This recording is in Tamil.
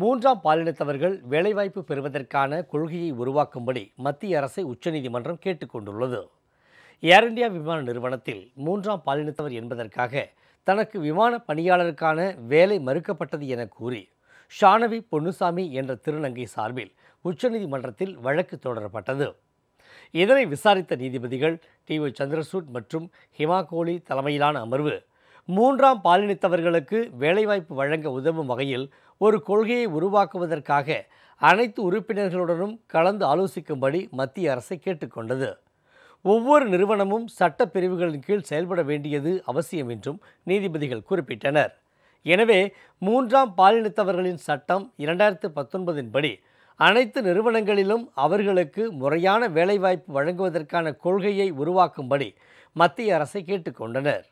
மூன்றாம் பாலினத்தவர்கள் வேலைவாய்ப்பு பெறுவதற்கான கொள்கையை உருவாக்கும்படி மத்திய அரசை உச்சநீதிமன்றம் கேட்டுக்கொண்டுள்ளது ஏர் இந்தியா விமான நிறுவனத்தில் மூன்றாம் பாலினத்தவர் என்பதற்காக தனக்கு விமான பணியாளருக்கான வேலை மறுக்கப்பட்டது என கூறி ஷானவி பொன்னுசாமி என்ற திருநங்கை சார்பில் உச்சநீதிமன்றத்தில் வழக்கு தொடரப்பட்டது இதனை விசாரித்த நீதிபதிகள் டி ஓ சந்திரசூட் மற்றும் ஹிமா கோலி தலைமையிலான அமர்வு மூன்றாம் பாலினத்தவர்களுக்கு வேலைவாய்ப்பு வழங்க உதவும் வகையில் ஒரு கொள்கையை உருவாக்குவதற்காக அனைத்து உறுப்பினர்களுடனும் கலந்து ஆலோசிக்கும்படி மத்திய அரசை கேட்டுக்கொண்டது ஒவ்வொரு நிறுவனமும் சட்டப்பிரிவுகளின் கீழ் செயல்பட வேண்டியது அவசியம் என்றும் நீதிபதிகள் குறிப்பிட்டனர் எனவே மூன்றாம் பாலினத்தவர்களின் சட்டம் இரண்டாயிரத்து பத்தொன்பதின்படி அனைத்து நிறுவனங்களிலும் அவர்களுக்கு முறையான வேலைவாய்ப்பு வழங்குவதற்கான கொள்கையை உருவாக்கும்படி மத்திய அரசை கேட்டுக்கொண்டனர்